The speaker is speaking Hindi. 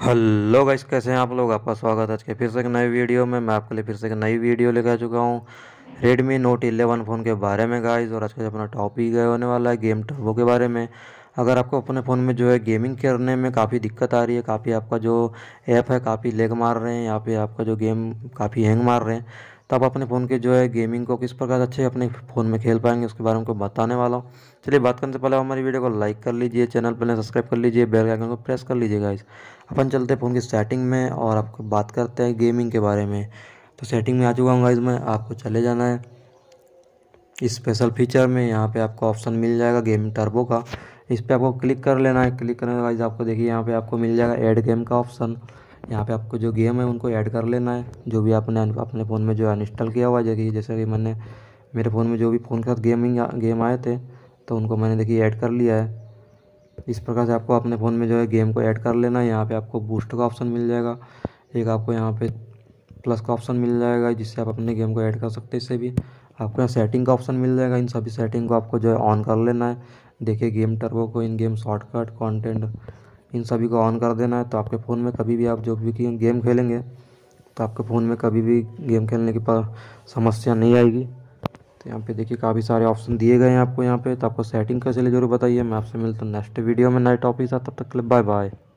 हेलो गाइस कैसे हैं आप लोग आपका स्वागत है आज के फिर से एक नई वीडियो में मैं आपके लिए फिर से एक नई वीडियो लेकर आ चुका हूँ रेडमी नोट 11 फ़ोन के बारे में गाइस और आज का अपना टॉपिक है होने वाला है गेम टर्बो के बारे में अगर आपको अपने फ़ोन में जो है गेमिंग करने में काफ़ी दिक्कत आ रही है काफ़ी आपका जो ऐप है काफ़ी लेग मार रहे हैं या फिर आपका जो गेम काफ़ी हैंग मार रहे हैं तो आप अपने फ़ोन के जो है गेमिंग को किस प्रकार अच्छे अपने फ़ोन में खेल पाएंगे उसके बारे में को बताने वाला हूँ चलिए बात करने से पहले हमारी वीडियो को लाइक कर लीजिए चैनल पर सब्सक्राइब कर लीजिए बेल आइकन को प्रेस कर लीजिएगा इस अपन चलते हैं फ़ोन की सेटिंग में और आपको बात करते हैं गेमिंग के बारे में तो सेटिंग में आ चुका हूँ गाइज़ में आपको चले जाना है इस स्पेशल फीचर में यहाँ पर आपको ऑप्शन मिल जाएगा गेमिंग टर्बो का इस पर आपको क्लिक कर लेना है क्लिक करने के बाद आपको देखिए यहाँ पे आपको मिल जाएगा एड गेम का ऑप्शन यहाँ पे आपको जो गेम है उनको ऐड कर लेना है जो भी आपने अपने फ़ोन में जो अनइंस्टॉल किया हुआ है जैसे कि मैंने मेरे फ़ोन में जो भी फ़ोन के साथ गेमिंग गेम आए थे तो उनको मैंने देखिए ऐड कर लिया है इस प्रकार से आपको अपने फ़ोन में जो है गेम को ऐड कर लेना है यहाँ पर आपको बूस्ट का ऑप्शन मिल जाएगा एक आपको यहाँ पे प्लस का ऑप्शन मिल जाएगा जिससे आप अपने गेम को ऐड कर सकते हैं इससे भी आपको यहाँ सेटिंग का ऑप्शन मिल जाएगा इन सभी सेटिंग को आपको जो है ऑन कर लेना है देखिए गेम टर्बो को इन गेम शॉर्टकट कॉन्टेंट इन सभी को ऑन कर देना है तो आपके फ़ोन में कभी भी आप जो भी गेम खेलेंगे तो आपके फ़ोन में कभी भी गेम खेलने की समस्या नहीं आएगी तो यहाँ पे देखिए काफ़ी सारे ऑप्शन दिए गए हैं आपको यहाँ पे तो आपको सेटिंग कैसे ले जरूर बताइए मैं आपसे मिलता हूँ नेक्स्ट वीडियो में नए टॉपिक साथ तब तक के लिए बाय बाय